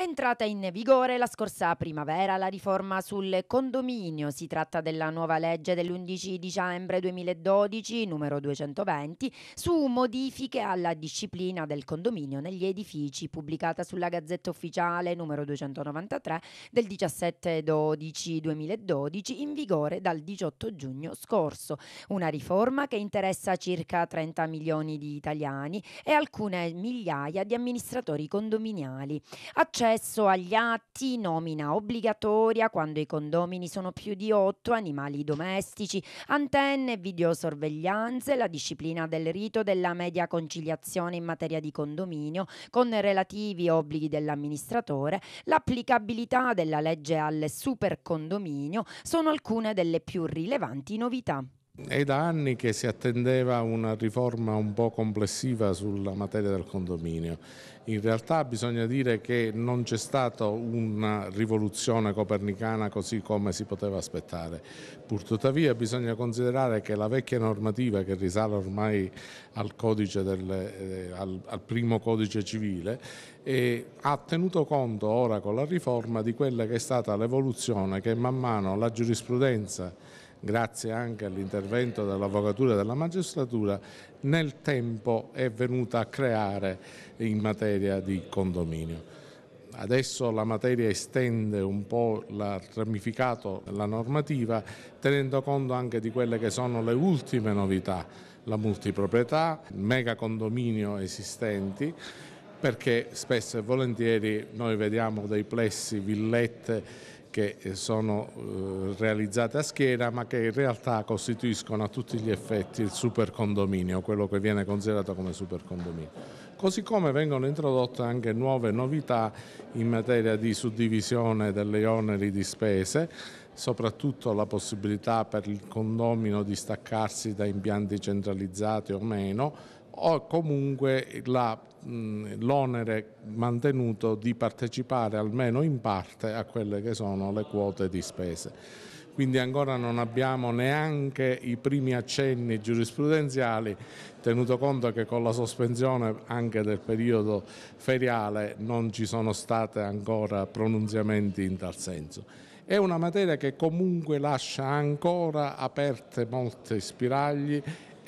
È entrata in vigore la scorsa primavera la riforma sul condominio. Si tratta della nuova legge dell'11 dicembre 2012, numero 220, su modifiche alla disciplina del condominio negli edifici, pubblicata sulla Gazzetta Ufficiale numero 293 del 17-12-2012, in vigore dal 18 giugno scorso. Una riforma che interessa circa 30 milioni di italiani e alcune migliaia di amministratori condominiali. Accetta accesso agli atti, nomina obbligatoria quando i condomini sono più di otto, animali domestici, antenne, videosorveglianze, la disciplina del rito della media conciliazione in materia di condominio con relativi obblighi dell'amministratore, l'applicabilità della legge al supercondominio sono alcune delle più rilevanti novità. È da anni che si attendeva una riforma un po' complessiva sulla materia del condominio. In realtà bisogna dire che non c'è stata una rivoluzione copernicana così come si poteva aspettare. Purtuttavia bisogna considerare che la vecchia normativa che risale ormai al, del, eh, al, al primo codice civile eh, ha tenuto conto ora con la riforma di quella che è stata l'evoluzione che man mano la giurisprudenza grazie anche all'intervento dell'Avvocatura e della Magistratura, nel tempo è venuta a creare in materia di condominio. Adesso la materia estende un po' il ramificato della normativa tenendo conto anche di quelle che sono le ultime novità, la multiproprietà, il megacondominio esistenti perché spesso e volentieri noi vediamo dei plessi, villette che eh, sono eh, realizzate a schiera ma che in realtà costituiscono a tutti gli effetti il supercondominio, quello che viene considerato come supercondominio. Così come vengono introdotte anche nuove novità in materia di suddivisione delle oneri di spese soprattutto la possibilità per il condomino di staccarsi da impianti centralizzati o meno, o comunque l'onere mantenuto di partecipare almeno in parte a quelle che sono le quote di spese quindi ancora non abbiamo neanche i primi accenni giurisprudenziali, tenuto conto che con la sospensione anche del periodo feriale non ci sono stati ancora pronunziamenti in tal senso. È una materia che comunque lascia ancora aperte molti spiragli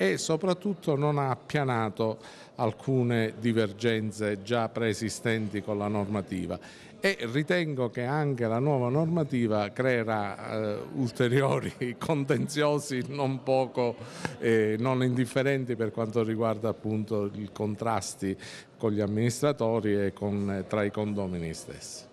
e soprattutto non ha appianato alcune divergenze già preesistenti con la normativa e ritengo che anche la nuova normativa creerà eh, ulteriori contenziosi non poco eh, non indifferenti per quanto riguarda appunto i contrasti con gli amministratori e con, tra i condomini stessi.